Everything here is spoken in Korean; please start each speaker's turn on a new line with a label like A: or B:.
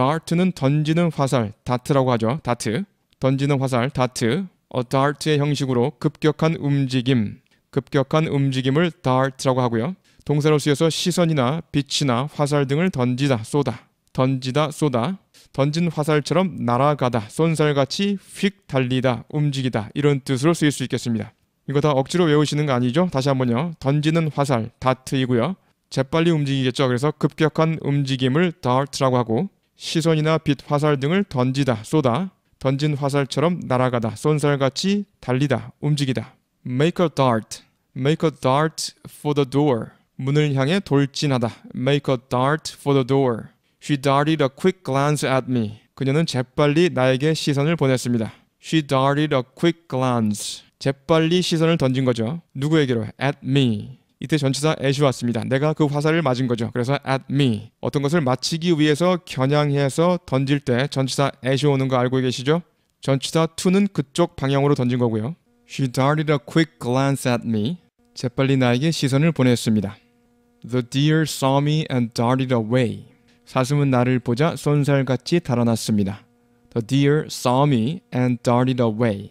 A: dart는 던지는 화살, 다트라고 하죠. 다트. 던지는 화살, 다트. a 어, dart의 형식으로 급격한 움직임, 급격한 움직임을 dart라고 하고요. 동사로 쓰여서 시선이나 빛이나 화살 등을 던지다, 쏘다, 던지다, 쏘다, 던진 화살처럼 날아가다, 쏜살같이 휙 달리다, 움직이다 이런 뜻으로 쓰일 수 있겠습니다. 이거 다 억지로 외우시는 거 아니죠? 다시 한번요. 던지는 화살, 다트이고요. 재빨리 움직이겠죠. 그래서 급격한 움직임을 dart라고 하고 시선이나 빛 화살 등을 던지다, 쏘다, 던진 화살처럼 날아가다, 쏜살같이 달리다, 움직이다. Make a dart. Make a dart for the door. 문을 향해 돌진하다. Make a dart for the door. She darted a quick glance at me. 그녀는 재빨리 나에게 시선을 보냈습니다. She darted a quick glance. 재빨리 시선을 던진 거죠. 누구에게로? At me. 이때 전치사 at이 왔습니다. 내가 그 화살을 맞은 거죠. 그래서 at me. 어떤 것을 맞히기 위해서 겨냥해서 던질 때 전치사 at이 오는 거 알고 계시죠? 전치사 to는 그쪽 방향으로 던진 거고요. She darted a quick glance at me. 재빨리 나에게 시선을 보냈습니다. The deer saw me and darted away. 사슴은 나를 보자 쏜살같이 달아났습니다. The deer saw me and darted away.